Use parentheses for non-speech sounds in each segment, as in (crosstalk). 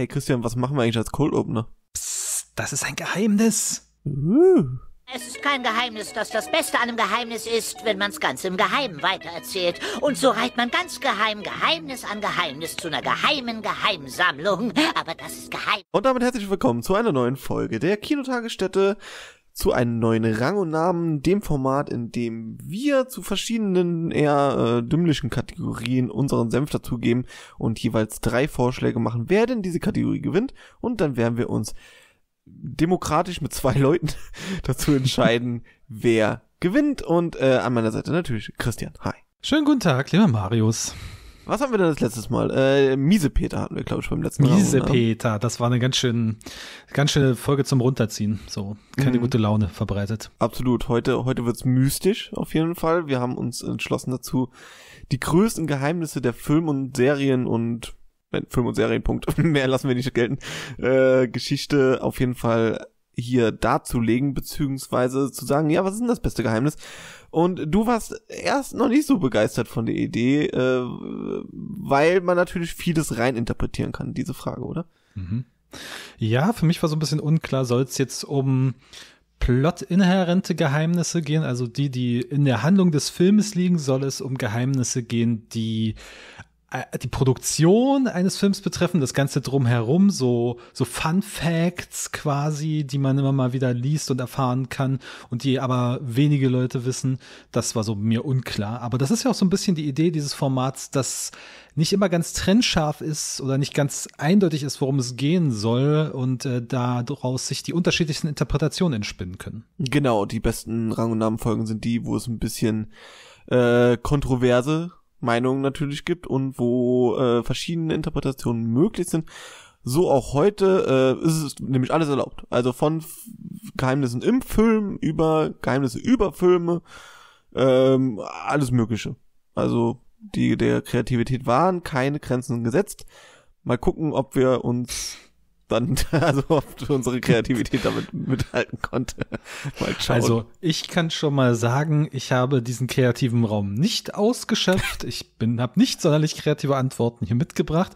Hey Christian, was machen wir eigentlich als Cold Opener? Psst, das ist ein Geheimnis. Uh. Es ist kein Geheimnis, dass das Beste an einem Geheimnis ist, wenn man es ganz im Geheimen weitererzählt. Und so reiht man ganz geheim Geheimnis an Geheimnis zu einer geheimen Geheimsammlung. Aber das ist geheim. Und damit herzlich willkommen zu einer neuen Folge der Kinotagesstätte zu einem neuen Rang und Namen, dem Format, in dem wir zu verschiedenen eher äh, dümmlichen Kategorien unseren Senf dazugeben und jeweils drei Vorschläge machen, wer denn diese Kategorie gewinnt und dann werden wir uns demokratisch mit zwei (laughs) Leuten (laughs) dazu entscheiden, wer gewinnt und äh, an meiner Seite natürlich Christian. Hi. Schönen guten Tag, lieber Marius was haben wir denn das letztes Mal? Äh, Miesepeter hatten wir, glaube ich, beim letzten Mal. Ne? Miesepeter, das war eine ganz schön, ganz schöne Folge zum Runterziehen. So, keine mhm. gute Laune verbreitet. Absolut. Heute, heute wird's mystisch, auf jeden Fall. Wir haben uns entschlossen dazu, die größten Geheimnisse der Film- und Serien und Film- und Serienpunkt, (laughs) mehr lassen wir nicht gelten, äh, Geschichte auf jeden Fall hier darzulegen, beziehungsweise zu sagen, ja, was ist denn das beste Geheimnis? Und du warst erst noch nicht so begeistert von der Idee, äh, weil man natürlich vieles reininterpretieren kann, diese Frage, oder? Mhm. Ja, für mich war so ein bisschen unklar, soll es jetzt um plotinhärente Geheimnisse gehen, also die, die in der Handlung des Filmes liegen, soll es um Geheimnisse gehen, die äh, die Produktion eines Films betreffen, das Ganze drumherum, so, so Fun Facts quasi, die man immer mal wieder liest und erfahren kann und die aber wenige Leute wissen, das war so mir unklar. Aber das ist ja auch so ein bisschen die Idee dieses Formats, dass nicht immer ganz trennscharf ist oder nicht ganz eindeutig ist, worum es gehen soll und äh, daraus sich die unterschiedlichsten Interpretationen entspinnen können. Genau, die besten Rang- und Namenfolgen sind die, wo es ein bisschen äh, kontroverse Meinungen natürlich gibt und wo äh, verschiedene Interpretationen möglich sind. So auch heute äh, ist es nämlich alles erlaubt. Also von Geheimnissen im Film über Geheimnisse über Filme, ähm, alles Mögliche. Also die der Kreativität waren keine Grenzen gesetzt. Mal gucken, ob wir uns dann (laughs) also oft unsere Kreativität damit mithalten konnte. also ich kann schon mal sagen, ich habe diesen kreativen Raum nicht ausgeschöpft. Ich bin, habe nicht sonderlich kreative Antworten hier mitgebracht.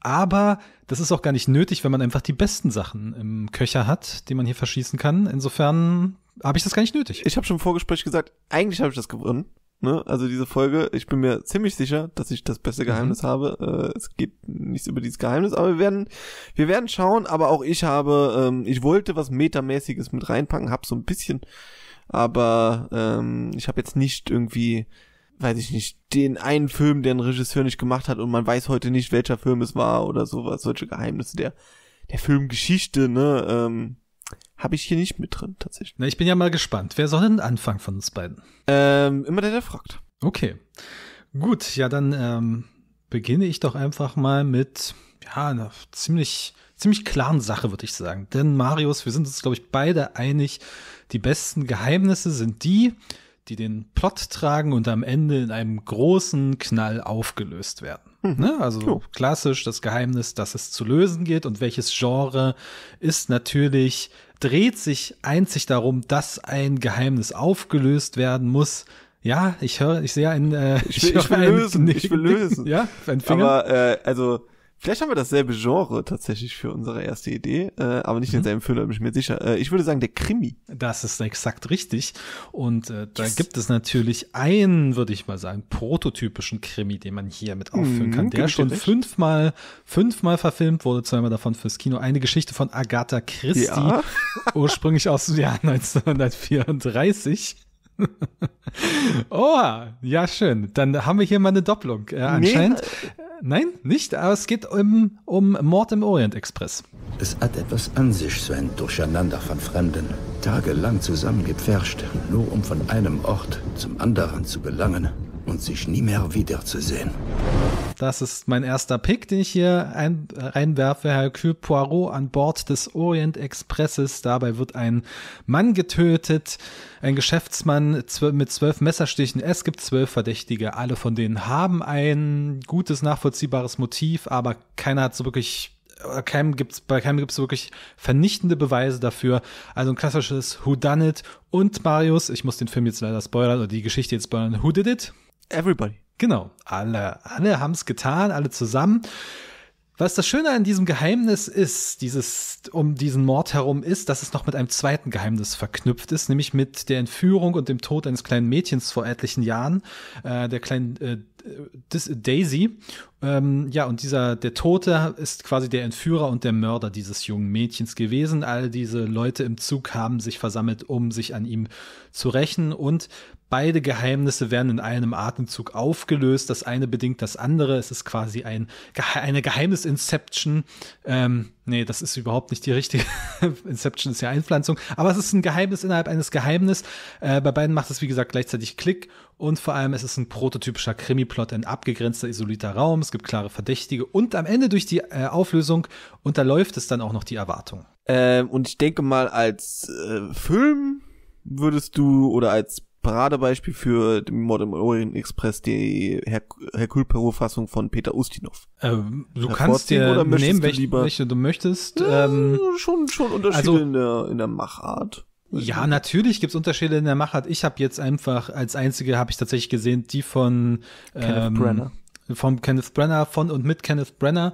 Aber das ist auch gar nicht nötig, wenn man einfach die besten Sachen im Köcher hat, die man hier verschießen kann. Insofern habe ich das gar nicht nötig. Ich habe schon im Vorgespräch gesagt, eigentlich habe ich das gewonnen, Ne? Also diese Folge, ich bin mir ziemlich sicher, dass ich das beste mhm. Geheimnis mhm. habe. Äh, es geht nichts über dieses Geheimnis, aber wir werden, wir werden schauen. Aber auch ich habe, ähm, ich wollte was metamäßiges mit reinpacken, hab so ein bisschen, aber ähm, ich habe jetzt nicht irgendwie, weiß ich nicht, den einen Film, der ein Regisseur nicht gemacht hat und man weiß heute nicht, welcher Film es war oder sowas, solche Geheimnisse der der Filmgeschichte, ne? Ähm, habe ich hier nicht mit drin, tatsächlich. Na, ich bin ja mal gespannt. Wer soll denn anfangen von uns beiden? Ähm, immer der, der fragt. Okay. Gut, ja, dann ähm, beginne ich doch einfach mal mit, ja, einer ziemlich, ziemlich klaren Sache, würde ich sagen. Denn Marius, wir sind uns, glaube ich, beide einig, die besten Geheimnisse sind die, die den Plot tragen und am Ende in einem großen Knall aufgelöst werden. Mhm. Ne? Also cool. klassisch das Geheimnis, dass es zu lösen geht und welches Genre ist natürlich, dreht sich einzig darum, dass ein Geheimnis aufgelöst werden muss. Ja, ich höre, ich sehe einen, äh, ich will, ich, ich will lösen, einen, ich will lösen. ja, ein Finger. Aber äh, also Vielleicht haben wir dasselbe Genre tatsächlich für unsere erste Idee, äh, aber nicht mhm. denselben Füller, bin ich mir sicher. Äh, ich würde sagen, der Krimi. Das ist exakt richtig. Und äh, da yes. gibt es natürlich einen, würde ich mal sagen, prototypischen Krimi, den man hier mit mhm, aufführen mhm, kann, der schon fünfmal, fünfmal verfilmt wurde, zweimal davon fürs Kino. Eine Geschichte von Agatha Christie, ja. (laughs) ursprünglich aus dem Jahr 1934. (laughs) oh, ja, schön. Dann haben wir hier mal eine Doppelung. Äh, anscheinend. Nee. Äh, Nein, nicht, aber es geht um, um Mord im Orient Express. Es hat etwas an sich, so ein Durcheinander von Fremden. Tagelang zusammengepfercht, nur um von einem Ort zum anderen zu gelangen und sich nie mehr wiederzusehen. Das ist mein erster Pick, den ich hier ein, reinwerfe. Hercule Poirot an Bord des Orient Expresses. Dabei wird ein Mann getötet, ein Geschäftsmann mit zwölf Messerstichen. Es gibt zwölf Verdächtige. Alle von denen haben ein gutes, nachvollziehbares Motiv, aber keiner hat so wirklich äh, keinem gibt's, bei keinem gibt es wirklich vernichtende Beweise dafür. Also ein klassisches Who Done It und Marius, ich muss den Film jetzt leider spoilern oder die Geschichte jetzt spoilern. Who did it? Everybody. Genau, alle, alle haben es getan, alle zusammen. Was das Schöne an diesem Geheimnis ist, dieses um diesen Mord herum ist, dass es noch mit einem zweiten Geheimnis verknüpft ist, nämlich mit der Entführung und dem Tod eines kleinen Mädchens vor etlichen Jahren, äh, der kleinen äh, Daisy. Ähm, ja, und dieser, der Tote ist quasi der Entführer und der Mörder dieses jungen Mädchens gewesen. All diese Leute im Zug haben sich versammelt, um sich an ihm zu rächen. Und Beide Geheimnisse werden in einem Atemzug aufgelöst. Das eine bedingt das andere. Es ist quasi ein, eine Geheimnis-Inception. Ähm, nee, das ist überhaupt nicht die richtige. (laughs) Inception ist ja Einpflanzung. Aber es ist ein Geheimnis innerhalb eines Geheimnisses. Äh, bei beiden macht es, wie gesagt, gleichzeitig Klick. Und vor allem, es ist ein prototypischer Krimiplot, ein abgegrenzter, isolierter Raum. Es gibt klare Verdächtige. Und am Ende durch die äh, Auflösung unterläuft es dann auch noch die Erwartung. Ähm, und ich denke mal, als äh, Film würdest du oder als Paradebeispiel für den Mord Orient Express, die Her Hercule Perot-Fassung von Peter Ustinov. Ähm, du kannst Fortin, dir nehmen, welche, lieber, welche du möchtest. Ähm, schon, schon also Unterschiede also, in, der, in der Machart. Ja, natürlich gibt es Unterschiede in der Machart. Ich habe jetzt einfach als einzige habe ich tatsächlich gesehen die von Kenneth ähm, Brenner. Vom Kenneth Brenner, von und mit Kenneth Brenner.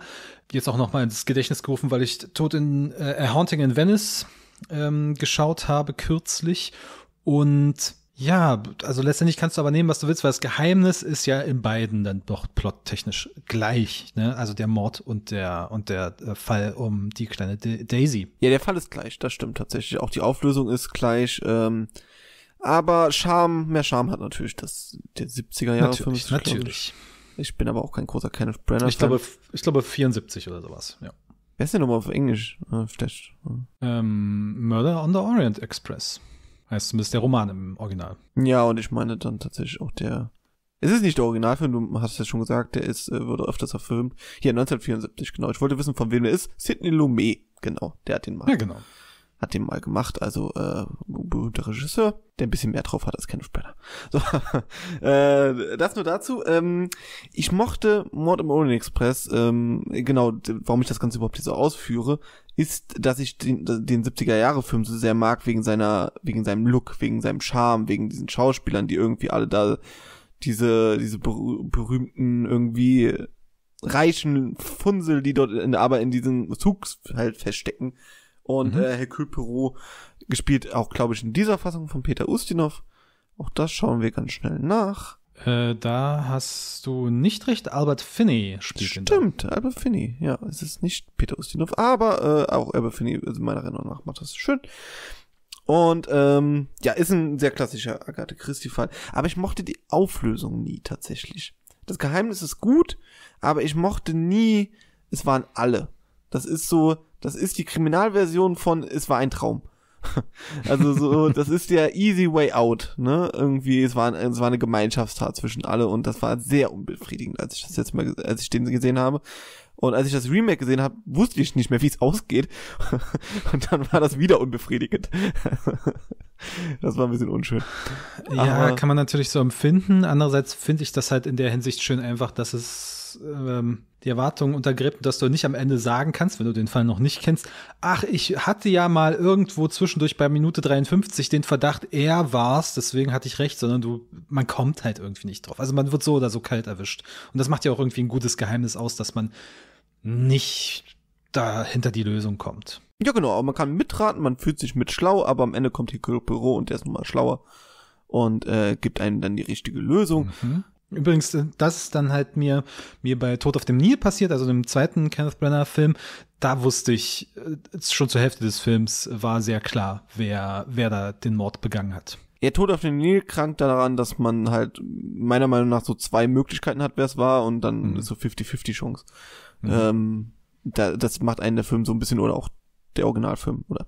Jetzt auch nochmal ins Gedächtnis gerufen, weil ich Tod in äh, A Haunting in Venice ähm, geschaut habe kürzlich. Und ja, also letztendlich kannst du aber nehmen, was du willst, weil das Geheimnis ist ja in beiden dann doch plottechnisch gleich, ne? Also der Mord und der und der äh, Fall um die kleine D Daisy. Ja, der Fall ist gleich, das stimmt tatsächlich. Auch die Auflösung ist gleich. Ähm, aber Charme, mehr Charme hat natürlich das der 70er Jahre Film. Natürlich. natürlich. Ich. bin aber auch kein großer Kenneth Brenner. Ich glaube, ich glaube 74 oder sowas, ja. Wer ist denn nochmal auf Englisch? Äh, äh. Ähm, Murder on the Orient Express. Heißt zumindest der Roman im Original. Ja, und ich meine dann tatsächlich auch der. Es ist nicht der Originalfilm, du hast es ja schon gesagt, der ist, äh, wurde öfters verfilmt. Hier 1974, genau. Ich wollte wissen, von wem er ist. Sidney Lumet, genau. Der hat den mal. Ja, genau. Hat den mal gemacht, also äh, berühmter Regisseur, der ein bisschen mehr drauf hat als Kenneth Branagh. (laughs) So, äh, das nur dazu. Ähm, ich mochte Mord im Orient Express, ähm, genau, warum ich das Ganze überhaupt hier so ausführe, ist, dass ich den, den 70er-Jahre-Film so sehr mag wegen seiner, wegen seinem Look, wegen seinem Charme, wegen diesen Schauspielern, die irgendwie alle da diese, diese berühmten irgendwie reichen Funsel, die dort in, aber in diesem Zug halt verstecken. Und mhm. äh, Herr Perot gespielt auch, glaube ich, in dieser Fassung von Peter Ustinov. Auch das schauen wir ganz schnell nach. Äh, da hast du nicht recht, Albert Finney spielt Stimmt, Albert Finney, ja. Es ist nicht Peter Ustinov, aber äh, auch Albert Finney, also meiner Erinnerung nach, macht das schön. Und ähm, ja, ist ein sehr klassischer Agathe Christie-Fall. Aber ich mochte die Auflösung nie tatsächlich. Das Geheimnis ist gut, aber ich mochte nie, es waren alle. Das ist so, das ist die Kriminalversion von Es war ein Traum. (laughs) Also so, das ist der easy way out, ne? Irgendwie, es war, es war eine Gemeinschaftstat zwischen alle und das war sehr unbefriedigend, als ich das jetzt mal, als ich den gesehen habe. Und als ich das Remake gesehen habe, wusste ich nicht mehr, wie es ausgeht. (laughs) Und dann war das wieder unbefriedigend. (laughs) Das war ein bisschen unschön. Ja, Aber kann man natürlich so empfinden. Andererseits finde ich das halt in der Hinsicht schön einfach, dass es ähm, die Erwartungen untergräbt, dass du nicht am Ende sagen kannst, wenn du den Fall noch nicht kennst, ach, ich hatte ja mal irgendwo zwischendurch bei Minute 53 den Verdacht, er war's, deswegen hatte ich recht, sondern du, man kommt halt irgendwie nicht drauf. Also man wird so oder so kalt erwischt. Und das macht ja auch irgendwie ein gutes Geheimnis aus, dass man nicht da hinter die Lösung kommt. Ja, genau, aber man kann mitraten, man fühlt sich mit schlau, aber am Ende kommt hier Büro und der ist nun mal schlauer und äh, gibt einem dann die richtige Lösung. Mhm. Übrigens, äh, das ist dann halt mir, mir bei Tod auf dem Nil passiert, also dem zweiten Kenneth Brenner Film. Da wusste ich, äh, schon zur Hälfte des Films war sehr klar, wer, wer da den Mord begangen hat. Ja, Tod auf dem Nil krankt daran, dass man halt meiner Meinung nach so zwei Möglichkeiten hat, wer es war und dann mhm. so 50-50 Chance. Mhm. Ähm, da, das macht einen der Film so ein bisschen oder auch der Originalfilm oder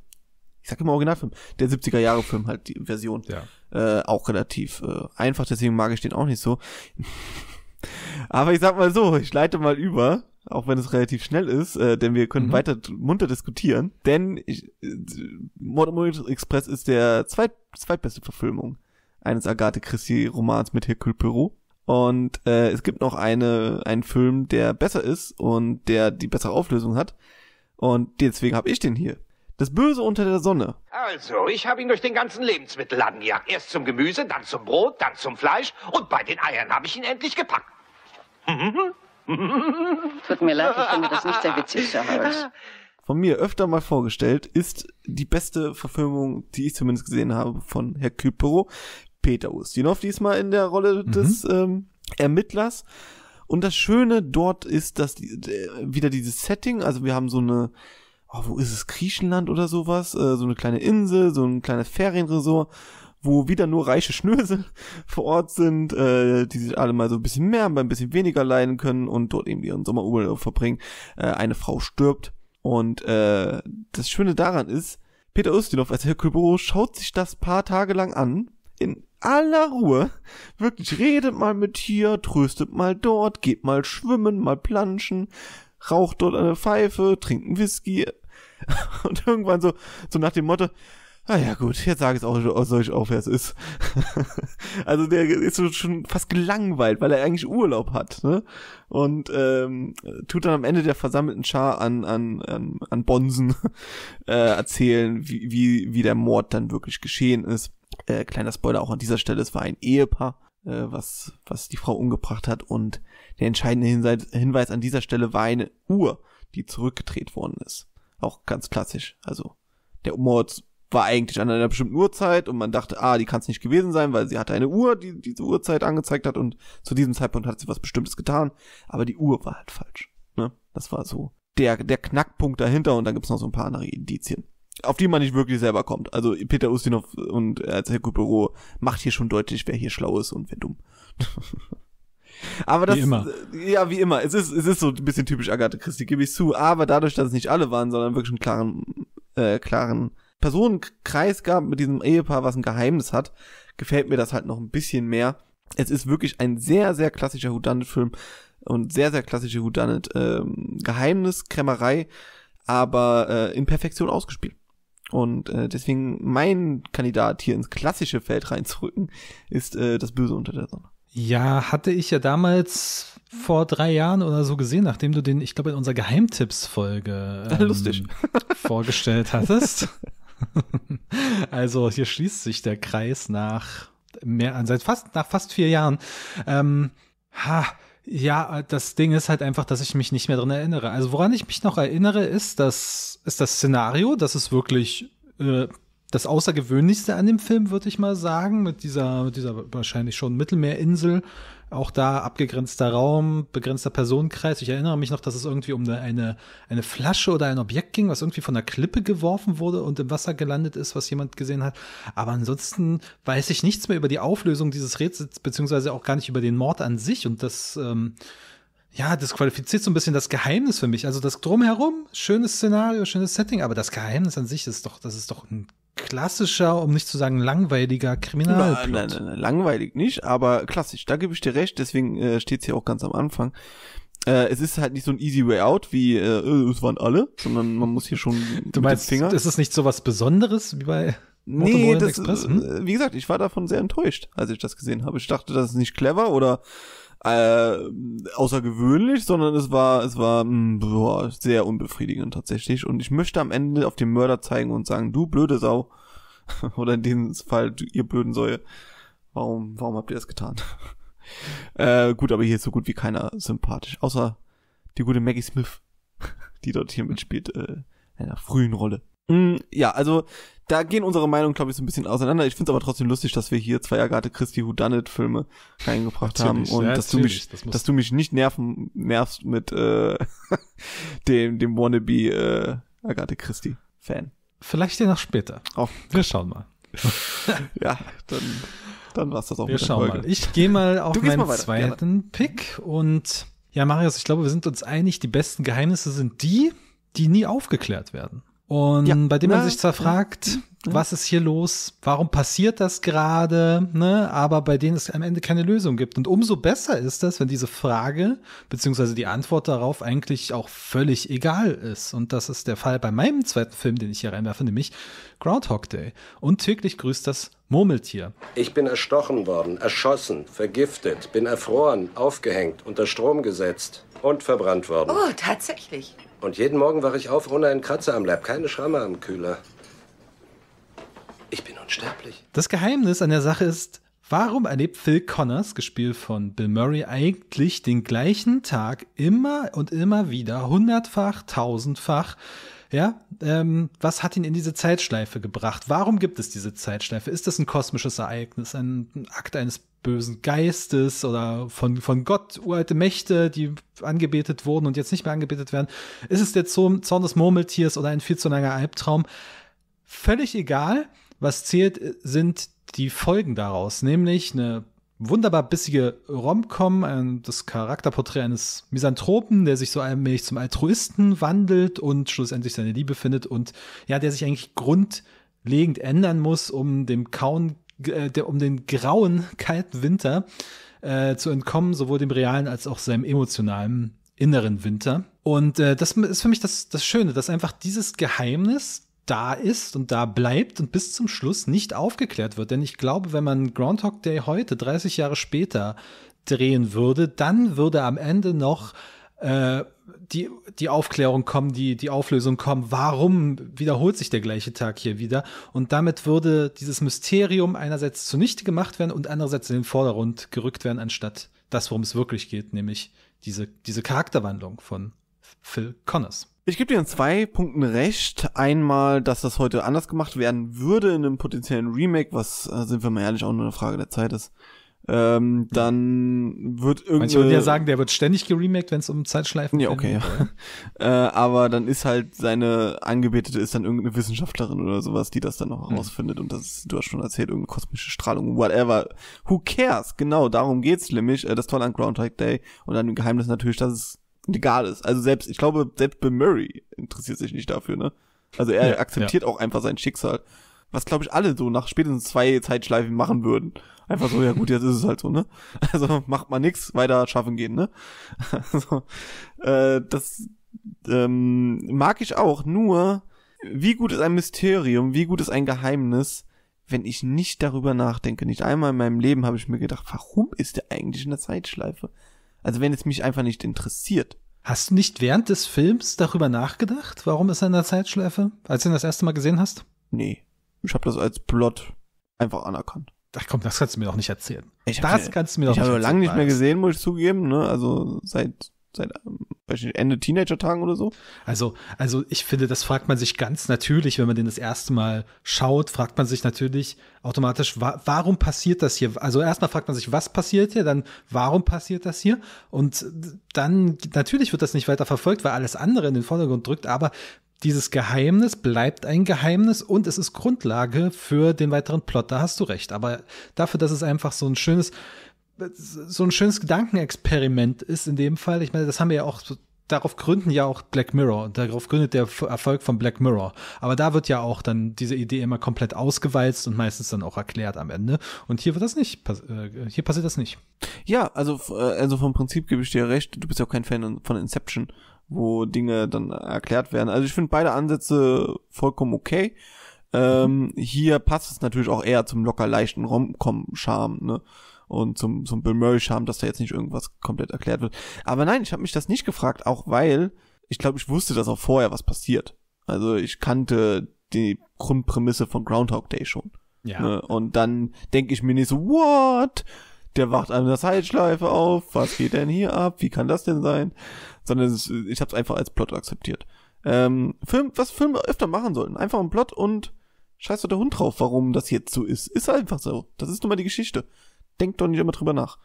ich sag immer Originalfilm, der 70er Jahre Film halt die Version ja. äh, auch relativ äh, einfach, deswegen mag ich den auch nicht so. (laughs) Aber ich sag mal so, ich leite mal über, auch wenn es relativ schnell ist, äh, denn wir können mhm. weiter munter diskutieren, denn ich, äh, Mord Express ist der zweit, zweitbeste Verfilmung eines Agathe Christie Romans mit Hercule Poirot. Und äh, es gibt noch eine, einen Film, der besser ist und der die bessere Auflösung hat. Und deswegen habe ich den hier. Das Böse unter der Sonne. Also, ich habe ihn durch den ganzen Lebensmittelladen gejagt. Erst zum Gemüse, dann zum Brot, dann zum Fleisch und bei den Eiern habe ich ihn endlich gepackt. (laughs) Tut mir leid, ich finde das nicht sehr witzig, Sir Harris. Von mir öfter mal vorgestellt, ist die beste Verfilmung, die ich zumindest gesehen habe, von Herr Küpero. Peter Ustinov diesmal in der Rolle mhm. des ähm, Ermittlers. Und das Schöne dort ist, dass die, äh, wieder dieses Setting, also wir haben so eine oh, wo ist es, Griechenland oder sowas, äh, so eine kleine Insel, so ein kleines Ferienresort, wo wieder nur reiche Schnösel (laughs) vor Ort sind, äh, die sich alle mal so ein bisschen mehr, mal ein bisschen weniger leiden können und dort eben ihren Sommerurlaub verbringen. Äh, eine Frau stirbt und äh, das Schöne daran ist, Peter Ustinov als Herr Kulboro schaut sich das paar Tage lang an, in aller Ruhe, wirklich redet mal mit hier, tröstet mal dort, geht mal schwimmen, mal planschen, raucht dort eine Pfeife, trinkt einen Whisky, (laughs) Und irgendwann so, so nach dem Motto, Ah ja gut, jetzt sage ich es auch, soll ich auf, wer es ist. (laughs) also der ist so schon fast gelangweilt, weil er eigentlich Urlaub hat, ne? Und ähm, tut dann am Ende der versammelten Schar an an an, an Bonsen (laughs) äh, erzählen, wie, wie wie der Mord dann wirklich geschehen ist. Äh, kleiner Spoiler auch an dieser Stelle: Es war ein Ehepaar, äh, was was die Frau umgebracht hat und der entscheidende Hinweis, Hinweis an dieser Stelle war eine Uhr, die zurückgedreht worden ist. Auch ganz klassisch. Also der Mord war eigentlich an einer bestimmten Uhrzeit und man dachte, ah, die kann es nicht gewesen sein, weil sie hatte eine Uhr, die diese Uhrzeit angezeigt hat und zu diesem Zeitpunkt hat sie was Bestimmtes getan, aber die Uhr war halt falsch. Ne? Das war so der, der Knackpunkt dahinter und dann gibt es noch so ein paar andere Indizien, auf die man nicht wirklich selber kommt. Also Peter Ustinov und äh, als Herr Kubero macht hier schon deutlich, wer hier schlau ist und wer dumm. (laughs) Aber das, wie immer. Äh, ja, wie immer. Es ist, es ist so ein bisschen typisch Agathe Christie, gebe ich zu. Aber dadurch, dass es nicht alle waren, sondern wirklich einen klaren, äh, klaren Personenkreis gab mit diesem Ehepaar, was ein Geheimnis hat, gefällt mir das halt noch ein bisschen mehr. Es ist wirklich ein sehr, sehr klassischer Houdanet-Film und sehr, sehr klassische Houdanet, ähm, Geheimniskrämerei, aber äh, in Perfektion ausgespielt. Und äh, deswegen mein Kandidat hier ins klassische Feld reinzurücken, ist äh, das Böse unter der Sonne. Ja, hatte ich ja damals vor drei Jahren oder so gesehen, nachdem du den, ich glaube, in unserer Geheimtipps-Folge (laughs) ähm, vorgestellt hattest. (laughs) also hier schließt sich der Kreis nach mehr an seit fast nach fast vier Jahren. Ähm, ha, ja, das Ding ist halt einfach, dass ich mich nicht mehr dran erinnere. Also woran ich mich noch erinnere, ist das ist das Szenario, dass es wirklich äh, das Außergewöhnlichste an dem Film, würde ich mal sagen, mit dieser, mit dieser wahrscheinlich schon Mittelmeerinsel. Auch da abgegrenzter Raum, begrenzter Personenkreis. Ich erinnere mich noch, dass es irgendwie um eine, eine, Flasche oder ein Objekt ging, was irgendwie von der Klippe geworfen wurde und im Wasser gelandet ist, was jemand gesehen hat. Aber ansonsten weiß ich nichts mehr über die Auflösung dieses Rätsels, beziehungsweise auch gar nicht über den Mord an sich. Und das, ähm, ja, das qualifiziert so ein bisschen das Geheimnis für mich. Also das Drumherum, schönes Szenario, schönes Setting, aber das Geheimnis an sich ist doch, das ist doch ein klassischer, um nicht zu sagen langweiliger Kriminalplot. Nein, nein, nein, langweilig nicht, aber klassisch. Da gebe ich dir recht, deswegen äh, steht hier auch ganz am Anfang. Äh, es ist halt nicht so ein easy way out wie äh, äh es waren alle, sondern man muss hier schon du mit meinst, dem Finger. Ist es nicht so was Besonderes wie bei Nee, das, Express, hm? Äh, wie gesagt, ich war davon sehr enttäuscht, als ich das gesehen habe. Ich dachte, das ist nicht clever oder äh, außergewöhnlich, sondern es war, es war mh, hm, boah, sehr unbefriedigend tatsächlich. Und ich möchte am Ende auf den Mörder zeigen und sagen, du blöde Sau, (laughs) Oder in diesem Fall, ihr blöden Säue. Warum, warum habt ihr das getan? (laughs) äh, gut, aber hier ist so gut wie keiner sympathisch. Außer die gute Maggie Smith, (laughs) die dort hier mitspielt, äh, in einer frühen Rolle. Mm, ja, also da gehen unsere Meinungen, glaube ich, so ein bisschen auseinander. Ich finde es aber trotzdem lustig, dass wir hier zwei Agathe Christie Whodunit Filme reingebracht natürlich, haben und ja, dass du mich, das dass du mich nicht nerven nervst mit äh, dem dem wannabe äh, Agathe Christie Fan. Vielleicht ja noch später. Oh. Wir schauen mal. (laughs) ja, dann, dann war es das auch Wir schauen Folge. mal. Ich gehe mal (laughs) auf meinen mal zweiten Gerne. Pick und ja, Marius, ich glaube, wir sind uns einig, die besten Geheimnisse sind die, die nie aufgeklärt werden. Und ja. bei dem man sich zwar fragt, hm. Was ist hier los? Warum passiert das gerade? Ne? Aber bei denen es am Ende keine Lösung gibt. Und umso besser ist das, wenn diese Frage beziehungsweise die Antwort darauf eigentlich auch völlig egal ist. Und das ist der Fall bei meinem zweiten Film, den ich hier reinwerfe, nämlich Groundhog Day. Und täglich grüßt das Murmeltier. Ich bin erstochen worden, erschossen, vergiftet, bin erfroren, aufgehängt, unter Strom gesetzt und verbrannt worden. Oh, tatsächlich. Und jeden Morgen wache ich auf ohne einen Kratzer am Leib, keine Schramme am Kühler. Ich bin unsterblich. Das Geheimnis an der Sache ist, warum erlebt Phil Connors, gespielt von Bill Murray, eigentlich den gleichen Tag immer und immer wieder, hundertfach, tausendfach? Ja, ähm, was hat ihn in diese Zeitschleife gebracht? Warum gibt es diese Zeitschleife? Ist das ein kosmisches Ereignis, ein, ein Akt eines bösen Geistes oder von, von Gott uralte Mächte, die angebetet wurden und jetzt nicht mehr angebetet werden? Ist es der Zorn des Murmeltiers oder ein viel zu langer Albtraum? Völlig egal. Was zählt, äh, sind die Folgen daraus, nämlich eine wunderbar bissige Rom-Com, das Charakterporträt eines Misanthropen, der sich so allmählich zum Altruisten wandelt und schlussendlich seine Liebe findet und ja, der sich eigentlich grundlegend ändern muss, um dem kauen, äh, der, um den grauen, (laughs) kalten Winter äh, zu entkommen, sowohl dem realen als auch seinem emotionalen inneren Winter. Und äh, das ist für mich das, das Schöne, dass einfach dieses Geheimnis da ist und da bleibt und bis zum Schluss nicht aufgeklärt wird. Denn ich glaube, wenn man Groundhog Day heute, 30 Jahre später, drehen würde, dann würde am Ende noch äh, die, die Aufklärung kommen, die, die Auflösung kommen, warum wiederholt sich der gleiche Tag hier wieder? Und damit würde dieses Mysterium einerseits zunichte gemacht werden und andererseits in den Vordergrund gerückt werden, anstatt das, worum es wirklich geht, nämlich diese, diese Charakterwandlung von Phil Connors. Ich gebe dir in zwei Punkten recht. Einmal, dass das heute anders gemacht werden würde in einem potenziellen Remake, was, äh, sind wir mal ehrlich, auch nur eine Frage der Zeit ist. Ähm, dann wird irgendwie. Manche würden ja sagen, der wird ständig geremaked, wenn es um Zeitschleifen geht. Ja, okay. Ja. (laughs) äh, aber dann ist halt seine Angebetete ist dann irgendeine Wissenschaftlerin oder sowas, die das dann noch herausfindet. Hm. Mhm. Und das du hast schon erzählt, irgendeine kosmische Strahlung, whatever. Who cares? Genau, darum geht's nämlich. Äh, das Tolle an Groundhog Day und an dem Geheimnis natürlich, dass es egal ist. Also selbst, ich glaube, selbst Bill Murray interessiert sich nicht dafür, ne? Also er ja, akzeptiert ja. auch einfach sein Schicksal. Was, glaube ich, alle so nach spätestens zwei Zeitschleifen machen würden. Einfach so, ja gut, jetzt ist es halt so, ne? (laughs) Also macht mal nix, weiter schaffen gehen, ne? (laughs) Also, äh, das ähm, mag ich auch, nur wie gut ist ein Mysterium, wie gut ist ein Geheimnis, wenn ich nicht darüber nachdenke. Nicht einmal in meinem Leben habe ich mir gedacht, warum ist der eigentlich in der Zeitschleife? Also wenn es mich einfach nicht interessiert. Hast du nicht während des Films darüber nachgedacht, warum ist er in der Zeitschleife, als du ihn das erste Mal gesehen hast? Nee. Ich habe das als Plot einfach anerkannt. Ach komm, das kannst du mir doch nicht erzählen. Ich das mir, kannst du mir doch ich nicht Ich habe lange nicht mehr gesehen, muss ich zugeben, ne? Also seit seit ähm, Ende Teenager-Tagen oder so. Also, also ich finde, das fragt man sich ganz natürlich, wenn man den das erste Mal schaut, fragt man sich natürlich automatisch, wa warum passiert das hier? Also erstmal fragt man sich, was passiert hier, dann warum passiert das hier? Und dann, natürlich wird das nicht weiter verfolgt, weil alles andere in den Vordergrund drückt, aber dieses Geheimnis bleibt ein Geheimnis und es ist Grundlage für den weiteren Plot. Da hast du recht. Aber dafür, dass es einfach so ein schönes, so ein schönes Gedankenexperiment ist in dem Fall. Ich meine, das haben wir ja auch darauf gründen ja auch Black Mirror darauf gründet der Erfolg von Black Mirror. Aber da wird ja auch dann diese Idee immer komplett ausgewalzt und meistens dann auch erklärt am Ende. Und hier wird das nicht, äh, hier passiert das nicht. Ja, also, äh, also vom Prinzip gebe ich dir recht. Du bist ja auch kein Fan von Inception, wo Dinge dann erklärt werden. Also ich finde beide Ansätze vollkommen okay. Ähm, hier passt es natürlich auch eher zum locker leichten Rom-Com-Charme, ne? und zum, zum Bill Murray-Charme, dass da jetzt nicht irgendwas komplett erklärt wird. Aber nein, ich habe mich das nicht gefragt, auch weil ich glaube, ich wusste, dass auch vorher was passiert. Also ich kannte die Grundprämisse von Groundhog Day schon. Ja. Ne? Und dann denke ich mir nicht so, what? Der wacht an der Zeitschleife auf, was geht denn hier ab? Wie kann das denn sein? Sondern ist, ich habe es einfach als Plot akzeptiert. Ähm, Film, was Filme öfter machen sollten. Einfach ein Plot und scheiß doch der Hund drauf, warum das jetzt so ist. Ist einfach so. Das ist nun mal die Geschichte denkt doch nicht immer drüber nach.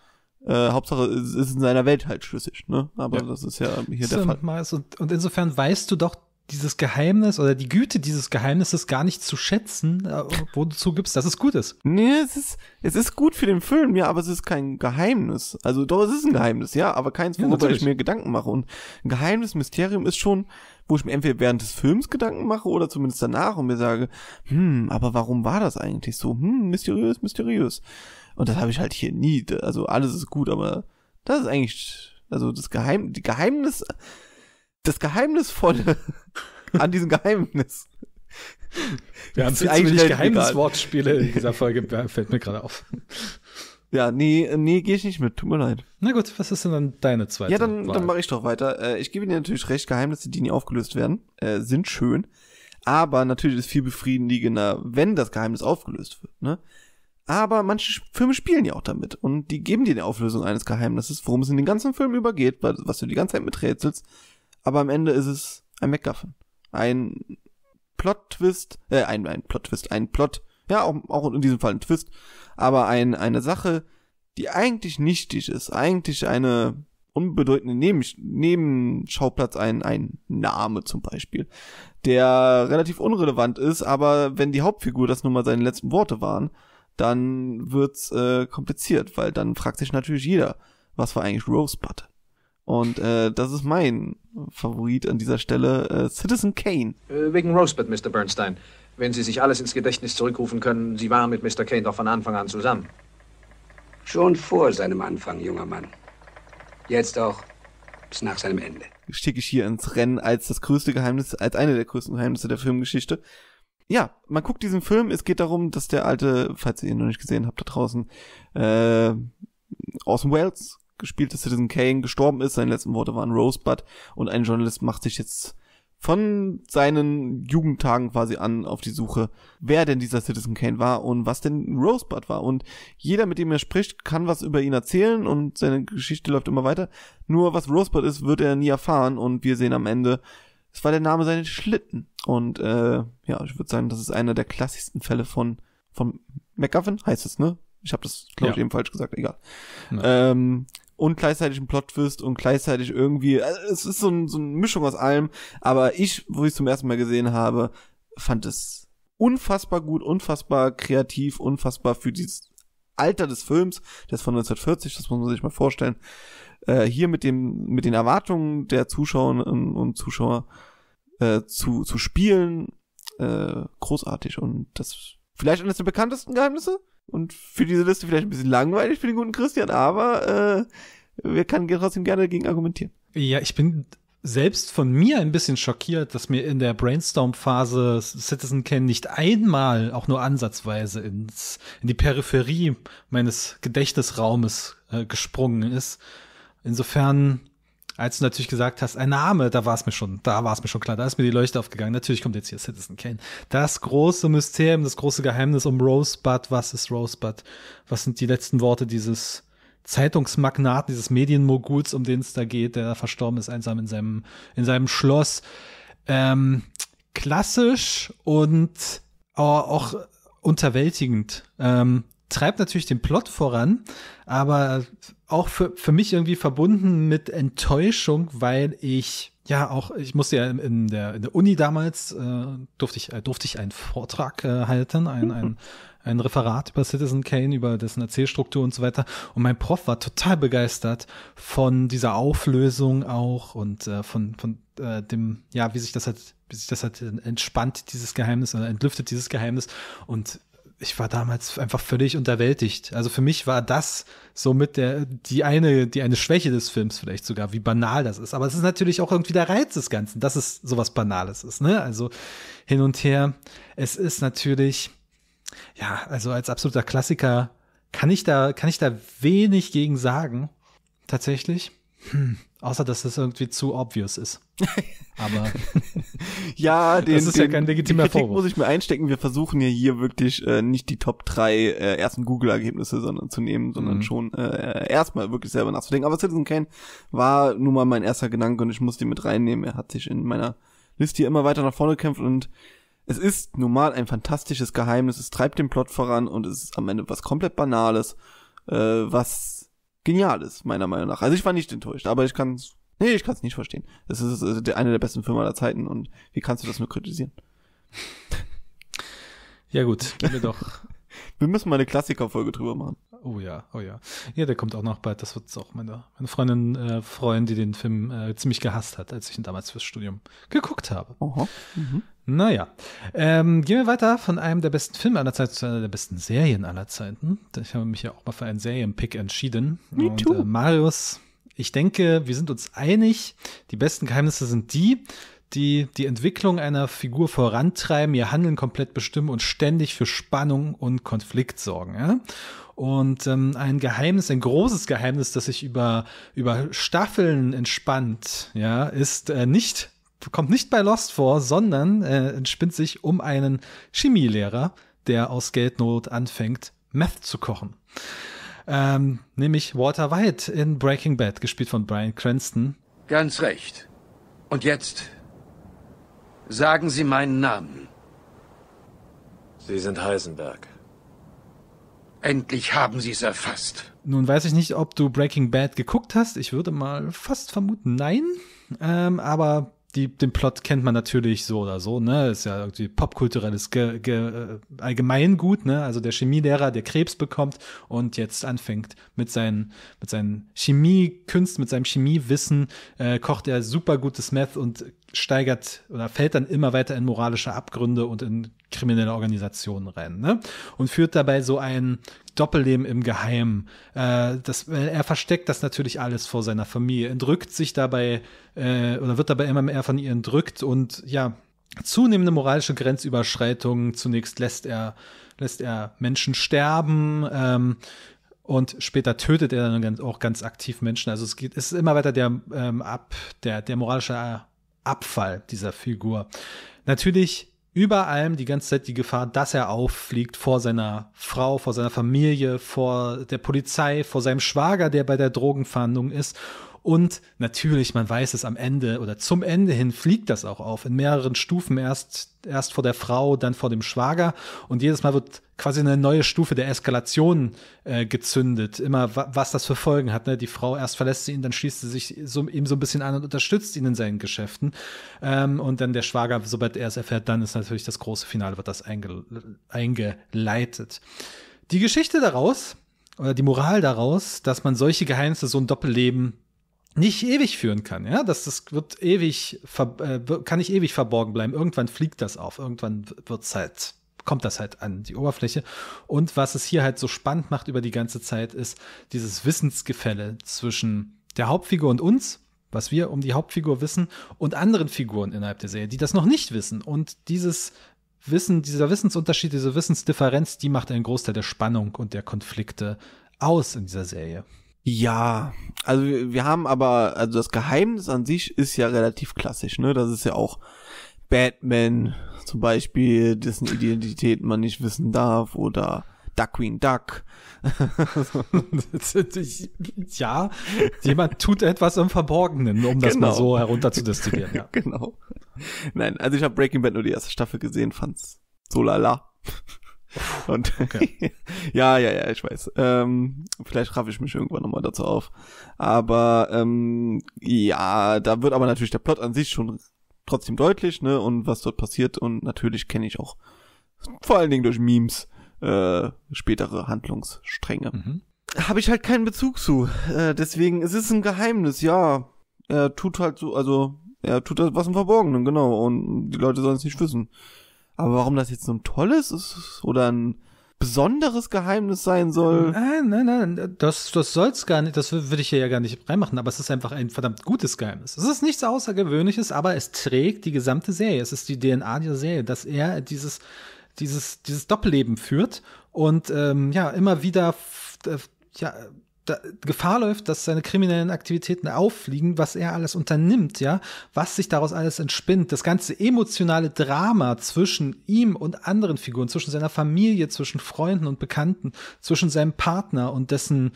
Äh, Hauptsache, es ist in seiner Welt halt schlüssig, ne? Aber ja. das ist ja hier so, der Fall. Mars, und, und insofern weißt du doch dieses Geheimnis oder die Güte dieses Geheimnisses gar nicht zu schätzen, äh, wo du zugibst, dass es gut ist. Nee, es ist, es ist gut für den Film, ja, aber es ist kein Geheimnis. Also doch, es ist ein Geheimnis, ja, aber keins, worüber ja, ich mir Gedanken mache. Und ein Geheimnis, Mysterium ist schon, wo ich mir entweder während des Films Gedanken mache oder zumindest danach und mir sage, hm, aber warum war das eigentlich so? Hm, mysteriös, mysteriös. Und das habe ich halt hier nie. Also alles ist gut, aber das ist eigentlich, also das Geheim, die Geheimnis, das Geheimnisvolle (laughs) an diesem Geheimnis. Wir haben viel zu wenig Geheimniswortspiele in dieser Folge, (laughs) fällt mir gerade auf. Ja, nee, nee, gehe ich nicht mit. Tut mir leid. Na gut, was ist denn dann deine zweite? Ja, dann, dann mache ich doch weiter. Äh, ich gebe dir natürlich recht, Geheimnisse, die nie aufgelöst werden, äh, sind schön. Aber natürlich ist viel befriedigender, wenn das Geheimnis aufgelöst wird. Ne? Aber manche Filme spielen ja auch damit und die geben dir die Auflösung eines Geheimnisses, worum es in den ganzen Film übergeht, was du die ganze Zeit miträtselst. Aber am Ende ist es ein MacGuffin. Ein Plot-Twist, äh, ein, ein Plot-Twist, ein Plot, ja, auch, auch in diesem Fall ein Twist, aber ein, eine Sache, die eigentlich nichtig ist, eigentlich eine unbedeutende Neben, Nebenschauplatz, ein, ein Name zum Beispiel, der relativ unrelevant ist, aber wenn die Hauptfigur das nun mal seine letzten Worte waren, dann wird's äh, kompliziert, weil dann fragt sich natürlich jeder, was war eigentlich Rosebud? Und äh, das ist mein Favorit an dieser Stelle, äh, Citizen Kane. Äh, wegen Rosebud, Mr. Bernstein. Wenn Sie sich alles ins Gedächtnis zurückrufen können, Sie waren mit Mr. Kane doch von Anfang an zusammen. Schon vor seinem Anfang, junger Mann. Jetzt auch bis nach seinem Ende. Stecke ich hier ins Rennen als das größte Geheimnis, als eine der größten Geheimnisse der Filmgeschichte ja, man guckt diesen Film, es geht darum, dass der alte, falls ihr ihn noch nicht gesehen habt da draußen, äh, Orson Welles, gespielte Citizen Kane, gestorben ist, seine letzten Worte waren Rosebud und ein Journalist macht sich jetzt von seinen Jugendtagen quasi an auf die Suche, wer denn dieser Citizen Kane war und was denn Rosebud war. Und jeder, mit dem er spricht, kann was über ihn erzählen und seine Geschichte läuft immer weiter. Nur was Rosebud ist, wird er nie erfahren und wir sehen am Ende, es war der Name seines Schlitten. Und äh, ja, ich würde sagen, das ist einer der klassischsten Fälle von, von McGuffin, heißt es, ne? Ich habe das, glaube ich, eben falsch gesagt, egal. Ähm, und gleichzeitig ein Plot-Twist und gleichzeitig irgendwie, also es ist so, ein, so eine Mischung aus allem, aber ich, wo ich es zum ersten Mal gesehen habe, fand es unfassbar gut, unfassbar kreativ, unfassbar für dieses Alter des Films, der ist von 1940, das muss man sich mal vorstellen, äh, hier mit dem mit den Erwartungen der Zuschauerinnen und Zuschauer äh, zu, zu spielen, äh, großartig. Und das vielleicht eines der bekanntesten Geheimnisse und für diese Liste vielleicht ein bisschen langweilig für den guten Christian, aber äh, wir können trotzdem gerne dagegen argumentieren. Ja, ich bin selbst von mir ein bisschen schockiert, dass mir in der Brainstorm-Phase Citizen Kane nicht einmal, auch nur ansatzweise, ins, in die Peripherie meines Gedächtnisraumes äh, gesprungen ist. Insofern, als du natürlich gesagt hast, ein Name, da war es mir schon, da war es mir schon klar, da ist mir die Leuchte aufgegangen. Natürlich kommt jetzt hier Citizen Kane. Das große Mysterium, das große Geheimnis um Rosebud. Was ist Rosebud? Was sind die letzten Worte dieses Zeitungsmagnaten, dieses Medienmoguls, um den es da geht, der verstorben ist, einsam in seinem, in seinem Schloss. Ähm, klassisch und äh, auch unterwältigend. Ähm, treibt natürlich den Plot voran, aber auch für, für mich irgendwie verbunden mit Enttäuschung, weil ich ja auch, ich musste ja in der, in der Uni damals, äh, durfte, ich, äh, durfte ich einen Vortrag äh, halten, ein, mhm. ein, ein Referat über Citizen Kane, über dessen Erzählstruktur und so weiter. Und mein Prof war total begeistert von dieser Auflösung auch und äh, von, von äh, dem, ja, wie sich das halt, wie sich das halt entspannt, dieses Geheimnis, oder entlüftet dieses Geheimnis. Und ich war damals einfach völlig unterwältigt. Also für mich war das so mit der, die eine, die eine Schwäche des Films vielleicht sogar, wie banal das ist. Aber es ist natürlich auch irgendwie der Reiz des Ganzen, dass es sowas Banales ist, ne? Also hin und her. Es ist natürlich, ja, also als absoluter Klassiker kann ich da, kann ich da wenig gegen sagen. Tatsächlich. Hm. Außer, dass das irgendwie zu obvious ist. (laughs) Aber (laughs) ja, den, das ist den, ja kein legitimer Kritik Vorwurf. muss ich mir einstecken. Wir versuchen ja hier wirklich äh, nicht die Top 3 äh, ersten Google-Ergebnisse sondern zu nehmen, sondern mhm. schon äh, erstmal wirklich selber nachzudenken. Aber Citizen Kane war nun mal mein erster Gedanke und ich muss den mit reinnehmen. Er hat sich in meiner Liste hier immer weiter nach vorne gekämpft und es ist nun mal ein fantastisches Geheimnis. Es treibt den Plot voran und es ist am Ende was komplett Banales, äh, was genial ist, meiner Meinung nach. Also ich war nicht enttäuscht, aber ich kann es. Nee, ich kann es nicht verstehen. Das ist äh, eine der besten Firmen aller Zeiten und wie kannst du das nur kritisieren? (laughs) Ja, gut, wir doch. (laughs) Wir müssen mal eine Klassikerfolge drüber machen. Oh ja, oh ja. Ja, der kommt auch noch bald. Das wird auch meine, meine Freundin äh, freuen, die den Film äh, ziemlich gehasst hat, als ich ihn damals fürs Studium geguckt habe. Aha. Mhm. Naja, ähm, gehen wir weiter von einem der besten Filme aller Zeiten zu einer der besten Serien aller Zeiten. Ich habe mich ja auch mal für einen Serienpick entschieden. Me äh, too. äh, Marius, ich denke, wir sind uns einig, die besten Geheimnisse sind die, die die Entwicklung einer Figur vorantreiben, ihr Handeln komplett bestimmen und ständig für Spannung und Konflikt sorgen. Ja? Und ähm, ein Geheimnis, ein großes Geheimnis, das sich über, über Staffeln entspannt, ja, ist äh, nicht kommt nicht bei Lost vor, sondern äh, entspinnt sich um einen Chemielehrer, der aus Geldnot anfängt, Meth zu kochen. Ähm, nämlich Walter White in Breaking Bad, gespielt von Brian Cranston. Ganz recht. Und jetzt sagen Sie meinen Namen. Sie sind Heisenberg. Endlich haben Sie es erfasst. Nun weiß ich nicht, ob du Breaking Bad geguckt hast. Ich würde mal fast vermuten, nein. Ähm, aber die, den Plot kennt man natürlich so oder so, ne? Ist ja irgendwie popkulturelles Ge Ge äh, Allgemeingut, ne? Also der Chemielehrer, der Krebs bekommt und jetzt anfängt mit seinen, mit seinen Chemiekünsten, mit seinem Chemiewissen, äh, kocht er super gutes Meth und steigert oder fällt dann immer weiter in moralische Abgründe und in kriminelle Organisationen rein, ne? Und führt dabei so ein Doppelleben im Geheimen. Äh, das, er versteckt das natürlich alles vor seiner Familie, entrückt sich dabei äh, oder wird dabei MMR von ihr entrückt und ja, zunehmende moralische Grenzüberschreitungen. Zunächst lässt er, lässt er Menschen sterben. Ähm, und später tötet er dann auch ganz aktiv Menschen. Also es geht, es ist immer weiter der, ähm, ab, der, der moralische Abfall dieser Figur. Natürlich über allem die ganze Zeit die Gefahr, dass er auffliegt vor seiner Frau, vor seiner Familie, vor der Polizei, vor seinem Schwager, der bei der Drogenfahndung ist und natürlich, man weiß es am Ende oder zum Ende hin fliegt das auch auf in mehreren Stufen. Erst, erst vor der Frau, dann vor dem Schwager. Und jedes Mal wird quasi eine neue Stufe der Eskalation äh, gezündet. Immer was das für Folgen hat. Ne? Die Frau erst verlässt sie ihn, dann schließt sie sich so, ihm so ein bisschen an und unterstützt ihn in seinen Geschäften. Ähm, und dann der Schwager, sobald er es erfährt, dann ist natürlich das große Finale, wird das einge eingeleitet. Die Geschichte daraus oder die Moral daraus, dass man solche Geheimnisse, so ein Doppelleben nicht ewig führen kann, ja, dass das wird ewig äh, kann nicht ewig verborgen bleiben. Irgendwann fliegt das auf, irgendwann wird's halt kommt das halt an die Oberfläche. Und was es hier halt so spannend macht über die ganze Zeit ist dieses Wissensgefälle zwischen der Hauptfigur und uns, was wir um die Hauptfigur wissen und anderen Figuren innerhalb der Serie, die das noch nicht wissen und dieses Wissen, dieser Wissensunterschied, diese Wissensdifferenz, die macht einen Großteil der Spannung und der Konflikte aus in dieser Serie. Ja, also wir haben aber, also das Geheimnis an sich ist ja relativ klassisch, ne? Das ist ja auch Batman zum Beispiel, dessen Identität man nicht wissen darf oder Duck Queen Duck. (laughs) ja, jemand tut etwas im Verborgenen, um das genau. mal so herunterzudestillieren. Ja. (laughs) genau. Nein, also ich habe Breaking Bad nur die erste Staffel gesehen, fand's so lala. Und (laughs) ja, ja, ja, ich weiß. Ähm, vielleicht raff ich mich irgendwann nochmal dazu auf. Aber ähm, ja, da wird aber natürlich der Plot an sich schon trotzdem deutlich, ne? Und was dort passiert. Und natürlich kenne ich auch vor allen Dingen durch Memes äh, spätere Handlungsstränge. Mhm. Habe ich halt keinen Bezug zu. Äh, deswegen, es ist ein Geheimnis, ja. Er tut halt so, also er tut das halt was im Verborgenen, genau. Und die Leute sollen es nicht wissen. Aber warum das jetzt so ein tolles ist oder ein besonderes Geheimnis sein soll. Nein, nein, nein, das, das soll's gar nicht, das würde ich hier ja gar nicht reinmachen, aber es ist einfach ein verdammt gutes Geheimnis. Es ist nichts Außergewöhnliches, aber es trägt die gesamte Serie. Es ist die DNA dieser Serie, dass er dieses, dieses, dieses Doppelleben führt und ähm, ja, immer wieder äh, ja, Gefahr läuft, dass seine kriminellen Aktivitäten auffliegen, was er alles unternimmt, ja, was sich daraus alles entspinnt, das ganze emotionale Drama zwischen ihm und anderen Figuren, zwischen seiner Familie, zwischen Freunden und Bekannten, zwischen seinem Partner und dessen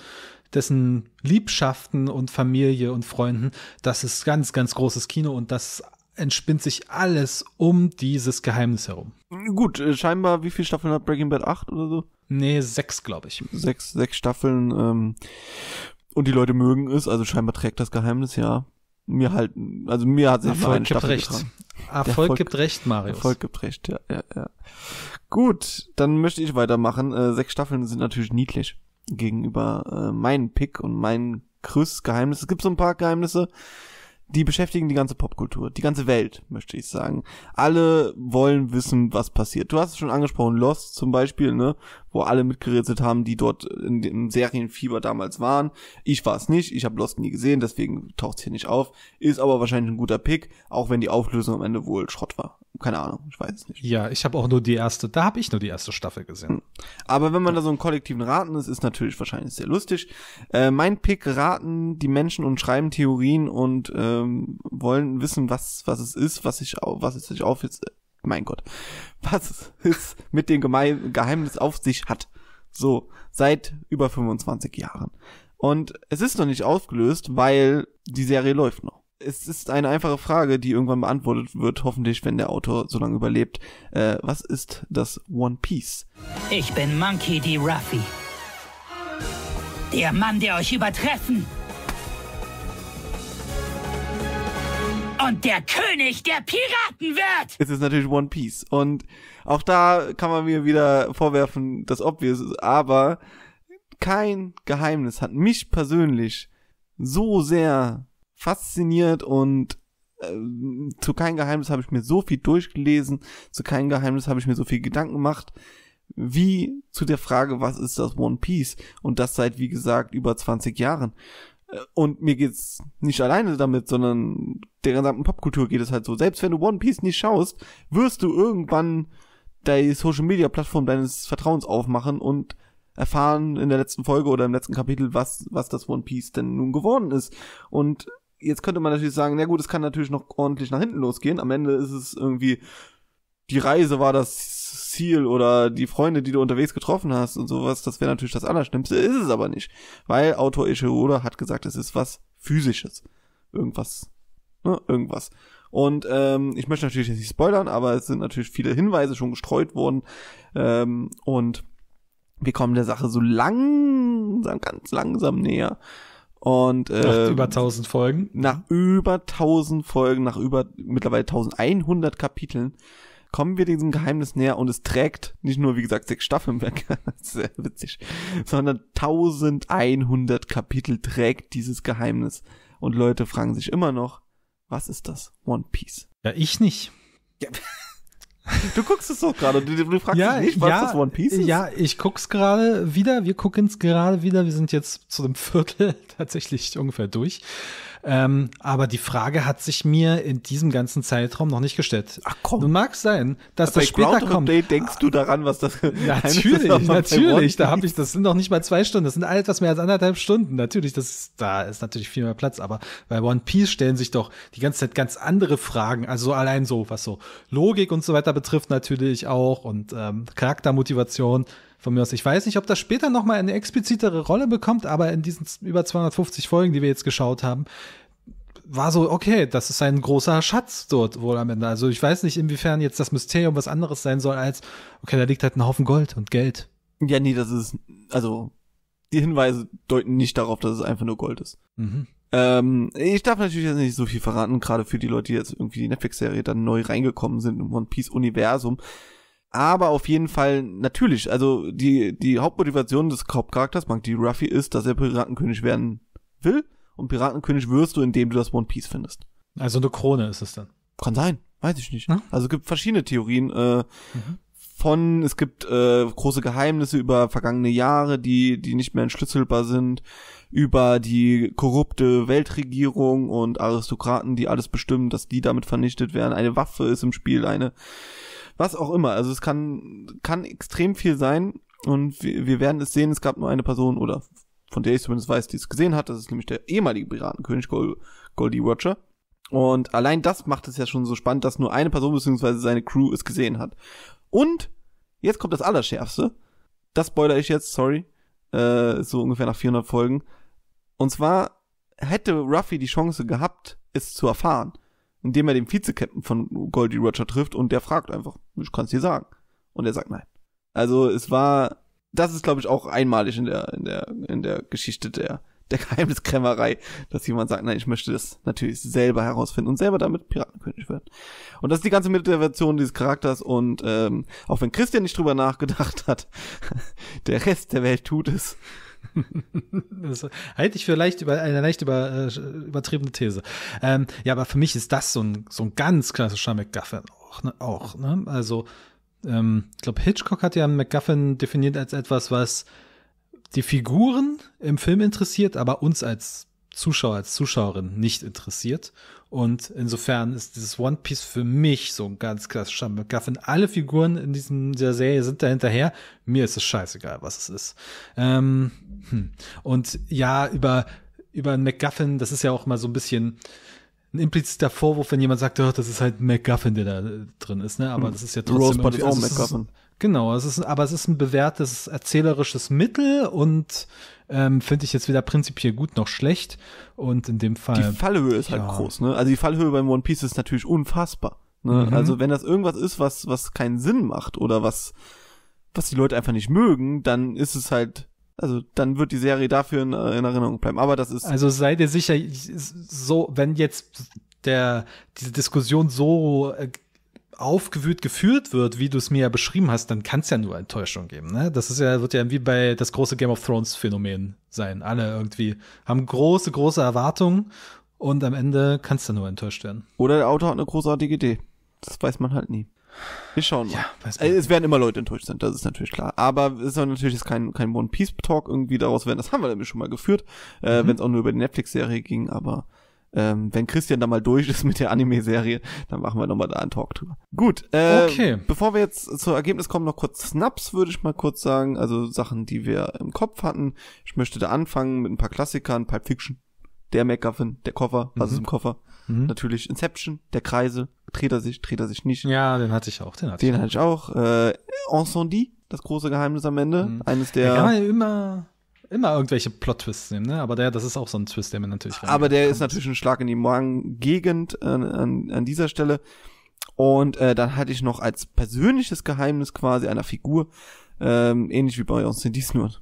dessen Liebschaften und Familie und Freunden, das ist ganz, ganz großes Kino und das entspinnt sich alles um dieses Geheimnis herum. Gut, äh, scheinbar, wie viele Staffeln hat Breaking Bad? Acht oder so? Nee, sechs, glaube ich. Sechs, sechs Staffeln. Ähm, und die Leute mögen es, also scheinbar trägt das Geheimnis, ja. Mir halt, also mir hat sich Erfolg gibt recht. Erfolg, Erfolg, gibt recht, Marius. Erfolg gibt recht, ja, ja, ja. Gut, dann möchte ich weitermachen. Äh, sechs Staffeln sind natürlich niedlich gegenüber äh, meinem Pick und meinen Chris Geheimnis. Es gibt so ein paar Geheimnisse, die beschäftigen die ganze Popkultur, die ganze Welt, möchte ich sagen. Alle wollen wissen, was passiert. Du hast es schon angesprochen, Lost zum Beispiel, ne, wo alle mitgerätselt haben, die dort in dem Serienfieber damals waren. Ich war es nicht, ich habe Lost nie gesehen, deswegen taucht es hier nicht auf. Ist aber wahrscheinlich ein guter Pick, auch wenn die Auflösung am Ende wohl Schrott war. Keine Ahnung, ich weiß es nicht. Ja, ich habe auch nur die erste, da habe ich nur die erste Staffel gesehen. Hm. Aber wenn man da so einen kollektiven Raten ist, ist natürlich wahrscheinlich sehr lustig. Äh, mein Pick raten die Menschen und schreiben Theorien und ähm, wollen wissen, was was es ist, was ich was es sich auf jetzt mein Gott, (laughs) was es mit dem Geheimnis auf sich hat. So, seit über 25 Jahren. Und es ist noch nicht aufgelöst, weil die Serie läuft noch es ist eine einfache Frage, die irgendwann beantwortet wird, hoffentlich, wenn der Autor so lange überlebt. Äh, was ist das One Piece? Ich bin Monkey D. Ruffy. Der Mann, der euch übertreffen. Und der König der Piraten wird! Es ist natürlich One Piece. Und auch da kann man mir wieder vorwerfen, dass obvious ist. Aber kein Geheimnis hat mich persönlich so sehr fasziniert und äh, zu keinem Geheimnis habe ich mir so viel durchgelesen, zu keinem Geheimnis habe ich mir so viel Gedanken gemacht, wie zu der Frage, was ist das One Piece? Und das seit, wie gesagt, über 20 Jahren. Äh, und mir geht's nicht alleine damit, sondern der gesamten Popkultur geht es halt so. Selbst wenn du One Piece nicht schaust, wirst du irgendwann die Social Media Plattform deines Vertrauens aufmachen und erfahren in der letzten Folge oder im letzten Kapitel, was, was das One Piece denn nun geworden ist. Und jetzt könnte man natürlich sagen, na gut, es kann natürlich noch ordentlich nach hinten losgehen. Am Ende ist es irgendwie, die Reise war das Ziel oder die Freunde, die du unterwegs getroffen hast und sowas, das wäre natürlich das Allerschlimmste, ist es aber nicht. Weil Autor Ishiro hat gesagt, es ist was Physisches. Irgendwas. Ne? Irgendwas. Und ähm, ich möchte natürlich jetzt nicht spoilern, aber es sind natürlich viele Hinweise schon gestreut worden. Ähm, und wir kommen der Sache so langsam, ganz langsam näher. Und äh, nach ähm, über 1000 Folgen. Nach über 1000 Folgen, nach über mittlerweile 1100 Kapiteln kommen wir diesem Geheimnis näher und es trägt nicht nur, wie gesagt, sechs Staffeln weg, (laughs) sehr witzig, sondern 1100 Kapitel trägt dieses Geheimnis. Und Leute fragen sich immer noch, was ist das One Piece? Ja, ich nicht. Ja. Du guckst es doch gerade. Du, du fragst ja, dich nicht, was ja, das One Piece ist. Ja, ich guck's gerade wieder. Wir gucken's gerade wieder. Wir sind jetzt zu dem Viertel (laughs) tatsächlich ungefähr durch. Ähm, aber die Frage hat sich mir in diesem ganzen Zeitraum noch nicht gestellt. Ach komm. Nun mag es sein, dass aber das später kommt. Day denkst du daran, was das (laughs) Natürlich, das natürlich. Da habe ich, das sind noch nicht mal zwei Stunden, das sind etwas mehr als anderthalb Stunden. Natürlich, das da ist natürlich viel mehr Platz, aber bei One Piece stellen sich doch die ganze Zeit ganz andere Fragen. Also allein so, was so Logik und so weiter betrifft natürlich auch und ähm, Charaktermotivation von mir aus. Ich weiß nicht, ob das später nochmal eine explizitere Rolle bekommt, aber in diesen über 250 Folgen, die wir jetzt geschaut haben, war so, okay, das ist ein großer Schatz dort wohl am Ende. Also ich weiß nicht, inwiefern jetzt das Mysterium was anderes sein soll als, okay, da liegt halt ein Haufen Gold und Geld. Ja, nee, das ist, also die Hinweise deuten nicht darauf, dass es einfach nur Gold ist. Mhm. Ähm, ich darf natürlich jetzt nicht so viel verraten, gerade für die Leute, die jetzt irgendwie die Netflix-Serie dann neu reingekommen sind im One Piece-Universum aber auf jeden Fall natürlich, also die, die Hauptmotivation des Hauptcharakters, Monk D. Ruffy, ist, dass er Piratenkönig werden will. Und Piratenkönig wirst du, indem du das One Piece findest. Also eine Krone ist es dann. Kann sein, weiß ich nicht. Hm? Also es gibt verschiedene Theorien äh, mhm. von, es gibt äh, große Geheimnisse über vergangene Jahre, die, die nicht mehr entschlüsselbar sind, über die korrupte Weltregierung und Aristokraten, die alles bestimmen, dass die damit vernichtet werden. Eine Waffe ist im Spiel, eine was auch immer. Also es kann, kann extrem viel sein und wir, wir werden es sehen. Es gab nur eine Person oder von der ich zumindest weiß, die es gesehen hat. Das ist nämlich der ehemalige Piratenkönig Gold, Goldie Watcher. Und allein das macht es ja schon so spannend, dass nur eine Person bzw. seine Crew es gesehen hat. Und jetzt kommt das Allerschärfste. Das spoiler ich jetzt, sorry. Äh, so ungefähr nach 400 Folgen. Und zwar hätte Ruffy die Chance gehabt, es zu erfahren indem er den Vizekapitän von Goldie Roger trifft und der fragt einfach, ich kann es dir sagen. Und er sagt nein. Also es war, das ist glaube ich auch einmalig in der, in der, in der Geschichte der, der (laughs) Geheimniskrämerei, dass jemand sagt, nein, ich möchte das natürlich selber herausfinden und selber damit Piratenkönig werden. Und das ist die ganze Motivation dieses Charakters und ähm, auch wenn Christian nicht drüber nachgedacht hat, (laughs) der Rest der Welt tut es das halte ich für leicht über, eine leicht über, äh, übertriebene These. Ähm, ja, aber für mich ist das so ein, so ein ganz klassischer McGuffin auch. Ne? auch ne? Also, ähm, ich glaube, Hitchcock hat ja einen McGuffin definiert als etwas, was die Figuren im Film interessiert, aber uns als Zuschauer, als Zuschauerin nicht interessiert. Und insofern ist dieses One Piece für mich so ein ganz klassischer McGuffin. Alle Figuren in diesem, dieser Serie sind da hinterher. Mir ist es scheißegal, was es ist. Ähm, hm. Und ja, über, über einen MacGuffin, das ist ja auch mal so ein bisschen ein impliziter Vorwurf, wenn jemand sagt, oh, das ist halt ein MacGuffin, der da drin ist, ne? Aber hm. das ist ja trotzdem. Rosebud also ist auch also MacGuffin. Genau, also es ist, aber es ist ein bewährtes erzählerisches Mittel und ähm, finde ich jetzt weder prinzipiell gut noch schlecht. Und in dem Fall. Die Fallhöhe ist halt ja. halt groß, ne? Also die Fallhöhe beim One Piece ist natürlich unfassbar. Ne? Mhm. Also wenn das irgendwas ist, was, was keinen Sinn macht oder was, was die Leute einfach nicht mögen, dann ist es halt also dann wird die Serie dafür in, äh, in Erinnerung bleiben. Aber das ist. Also sei dir sicher, so, wenn jetzt der, diese Diskussion so äh, aufgewühlt geführt wird, wie du es mir ja beschrieben hast, dann kann es ja nur Enttäuschung geben. Ne? Das ist ja, wird ja wie bei das große Game of Thrones Phänomen sein. Alle irgendwie haben große, große Erwartungen und am Ende kannst du nur enttäuscht werden. Oder der Autor hat eine großartige Idee. Das weiß man halt nie. Wir schauen mal. Ja, weiß äh, es werden immer Leute enttäuscht sein, das ist natürlich klar. Aber es ist natürlich jetzt kein, kein One-Piece-Talk irgendwie daraus werden. Das haben wir nämlich schon mal geführt, äh, mhm. äh, wenn es auch nur über die Netflix-Serie ging. Aber ähm, wenn Christian da mal durch ist mit der Anime-Serie, dann machen wir nochmal da einen Talk drüber. Gut, äh, okay. bevor wir jetzt zu Ergebnis kommen, noch kurz Snaps, würde ich mal kurz sagen. Also Sachen, die wir im Kopf hatten. Ich möchte da anfangen mit ein paar Klassikern, Pulp Fiction, der McGuffin, der Koffer, was mhm. ist im Koffer? Mhm. Natürlich Inception, der Kreise, dreht er sich, dreht er sich nicht. Ja, den hatte ich auch, den hatte den ich. Den hatte ich auch. Äh, Ensondi, das große Geheimnis am Ende, mhm. eines der. Ja, kann man immer immer irgendwelche Plot-Twists nehmen, ne? Aber der, das ist auch so ein Twist, der mir natürlich. Aber der ist natürlich ein Schlag in die Magen-Gegend äh, an, an dieser Stelle. Und äh, dann hatte ich noch als persönliches Geheimnis quasi einer Figur, ähm, ähnlich wie bei uns in Disneyland,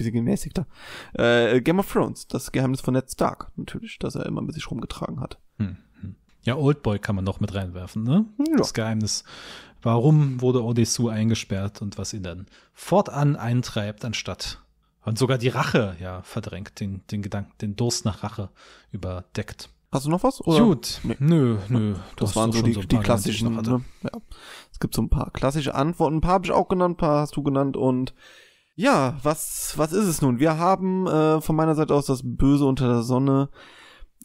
bisschen gemäßigter. Äh, Game of Thrones, das Geheimnis von Ned Stark, natürlich, dass er immer mit sich rumgetragen hat. Hm. hm. Ja, Oldboy kann man noch mit reinwerfen, ne? Ja. Das Geheimnis. Warum wurde Odessu eingesperrt und was ihn dann fortan eintreibt, anstatt und sogar die Rache ja verdrängt, den, den Gedanken, den Durst nach Rache überdeckt. Hast du noch was? Oder? Gut, nee. nö, nö. das waren so die, so die klassischen. die ne? ja. Es gibt so ein paar klassische Antworten. Ein paar habe ich auch genannt, ein paar hast du genannt und ja, was, was ist es nun? Wir haben äh, von meiner Seite aus das Böse unter der Sonne,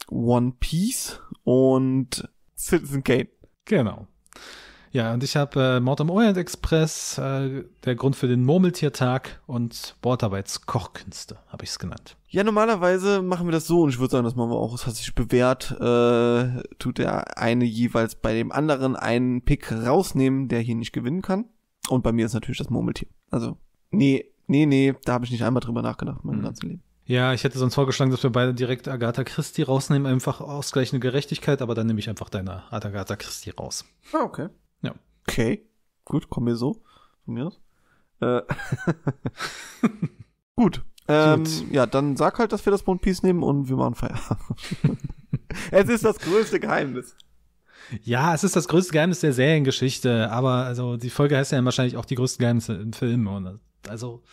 One Piece und Citizen Kane. Genau. Ja, und ich habe äh, Mord am Orient Express, äh, der Grund für den Murmeltiertag und Wortarbeits Kochkünste, habe ich es genannt. Ja, normalerweise machen wir das so und ich würde sagen, das machen wir auch, es hat sich bewährt, äh, tut der eine jeweils bei dem anderen einen Pick rausnehmen, der hier nicht gewinnen kann. Und bei mir ist natürlich das Murmeltier. Also, nee, Nee, nee, da habe ich nicht einmal drüber nachgedacht, mein mhm. ganzes Leben. Ja, ich hätte sonst vorgeschlagen, dass wir beide direkt Agatha Christie rausnehmen, einfach ausgleichende Gerechtigkeit, aber dann nehme ich einfach deine Agatha Christie raus. Ah, okay. Ja. Okay, gut, kommen wir so. Von mir aus. Äh. (laughs) gut. Ähm, gut. Ja, dann sag halt, dass wir das One Piece nehmen und wir machen Feierabend. (laughs) es ist das größte Geheimnis. Ja, es ist das größte Geheimnis der Seriengeschichte, aber also die Folge heißt ja wahrscheinlich auch die größten Geheimnisse im Film. oder? Also,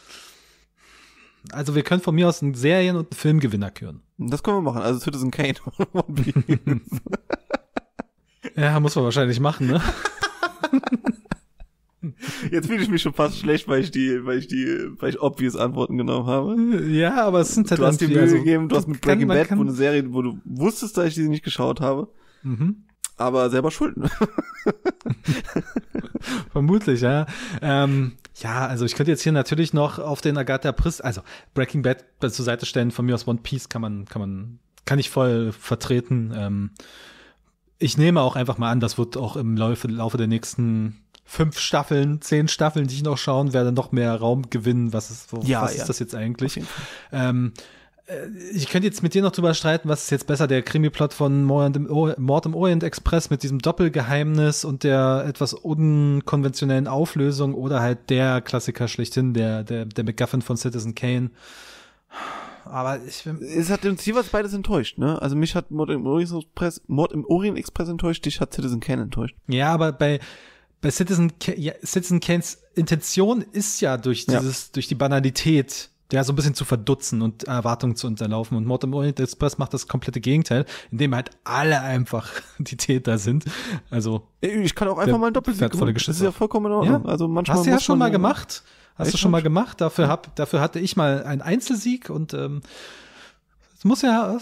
also wir können von mir aus einen Serien- und einen Filmgewinner küren. Das können wir machen. Also Citizen Kane (laughs) ja, muss man wahrscheinlich machen, ne? (laughs) Jetzt fühle ich mich schon fast schlecht, weil ich die, weil ich die, weil ich obvious Antworten genommen habe. Ja, aber es sind halt Du hast die Mühe also, gegeben, du hast mit Breaking kann, Bad, wo eine Serie, wo du wusstest, dass ich die nicht geschaut habe. Mhm aber selber schulden. Ne? (laughs) Vermutlich, ja. Ähm, ja, also ich könnte jetzt hier natürlich noch auf den Agatha Priest, also Breaking Bad äh, zur Seite stellen, von mir aus One Piece kann man, kann man, kann ich voll vertreten. Ähm, ich nehme auch einfach mal an, das wird auch im Laufe, Laufe der nächsten fünf Staffeln, zehn Staffeln, die ich noch schauen werde, noch mehr Raum gewinnen. Was ist, wo, ja, was ja. ist das jetzt eigentlich? Ähm, äh, ich könnte jetzt mit dir noch drüber streiten, was ist jetzt besser, der Krimi-Plot von Mord im Orient Express mit diesem Doppelgeheimnis und der etwas unkonventionellen Auflösung oder halt der Klassiker schlechthin, der, der, der McGuffin von Citizen Kane. Aber ich bin Es hat uns jeweils beides enttäuscht, ne? Also mich hat Mord im Orient Express, Mord im Orient Express enttäuscht, dich hat Citizen Kane enttäuscht. Ja, aber bei, bei Citizen, ja, Citizen Kanes Intention ist ja durch dieses, ja. durch die Banalität ja, so ein bisschen zu verdutzen und Erwartungen zu unterlaufen. Und Mord im Orient Express macht das komplette Gegenteil, indem halt alle einfach (laughs) die Täter sind. Also. Ich kann auch einfach mal ein Doppelsieg machen. Das ist ja vollkommen in Ordnung. Ja. Also manchmal. Hast du ja schon mal gemacht. Hast du schon mal gemacht? Dafür hab, dafür hatte ich mal einen Einzelsieg und, ähm, es muss ja,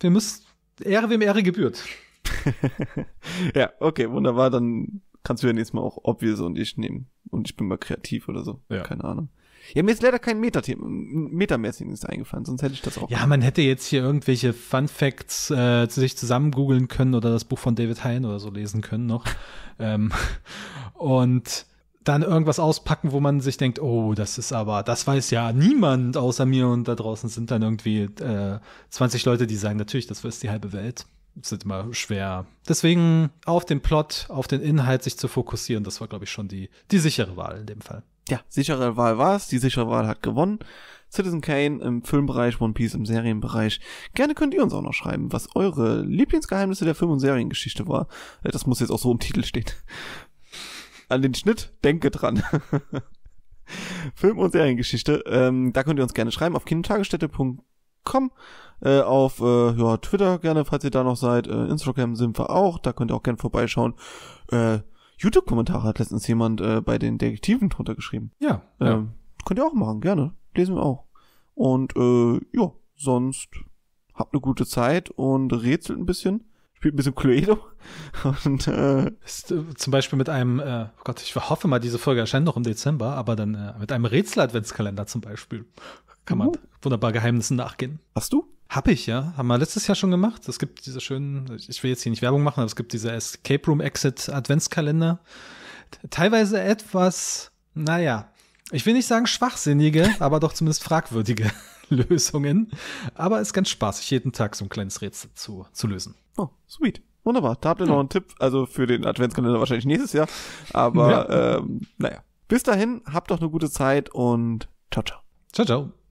wir müssen, Ehre wem Ehre gebührt. (laughs) ja, okay, wunderbar. Dann kannst du ja nächstes Mal auch Obvious und ich nehmen. Und ich bin mal kreativ oder so. Ja. Keine Ahnung. Ja, mir ist leider kein Metamäßiges eingefallen, sonst hätte ich das auch. Ja, man hätte jetzt hier irgendwelche Fun Facts äh, zu sich zusammen googeln können oder das Buch von David Hein oder so lesen können noch. (laughs) ähm, und dann irgendwas auspacken, wo man sich denkt, oh, das ist aber, das weiß ja niemand außer mir und da draußen sind dann irgendwie äh, 20 Leute, die sagen, natürlich, das ist die halbe Welt. Das ist immer schwer. Deswegen auf den Plot, auf den Inhalt sich zu fokussieren, das war, glaube ich, schon die, die sichere Wahl in dem Fall ja, sichere Wahl war es. Die sichere Wahl hat gewonnen. Citizen Kane im Filmbereich, One Piece im Serienbereich. Gerne könnt ihr uns auch noch schreiben, was eure Lieblingsgeheimnisse der Film- und Seriengeschichte war. Äh, das muss jetzt auch so im Titel stehen. (laughs) An den Schnitt, denke dran. (laughs) Film- und Seriengeschichte. Ähm, da könnt ihr uns gerne schreiben auf kindertagesstätte.com. Äh, auf äh, ja, Twitter gerne, falls ihr da noch seid. Äh, Instagram sind wir auch. Da könnt ihr auch gerne vorbeischauen. Äh, youtube kommentare hat letztens jemand äh, bei den Detektiven drunter geschrieben. Ja. Ähm, ja. Könnt ihr auch machen, gerne. Lesen wir auch. Und äh, ja, sonst habt eine gute Zeit und rätselt ein bisschen. Spielt ein bisschen Cluedo. (laughs) Und, äh, ist, äh, zum Beispiel mit einem, äh, oh Gott, ich hoffe mal, diese Folge erscheint noch im Dezember, aber dann äh, mit einem Rätsel-Adventskalender zum Beispiel kann man uh. wunderbar Geheimnissen nachgehen. Hast du? Hab ich, ja. Haben wir letztes Jahr schon gemacht. Es gibt diese schönen, ich will jetzt hier nicht Werbung machen, aber es gibt diese Escape Room Exit Adventskalender. Teilweise etwas, naja, ich will nicht sagen schwachsinnige, (laughs) aber doch zumindest fragwürdige (laughs) Lösungen. Aber ist ganz spaßig, jeden Tag so ein kleines Rätsel zu, zu lösen. Oh, sweet. Wunderbar. Da habt ihr noch einen Tipp, also für den Adventskalender wahrscheinlich nächstes Jahr. Aber ja. ähm, naja. Bis dahin, habt doch eine gute Zeit und ciao, ciao. Ciao, ciao.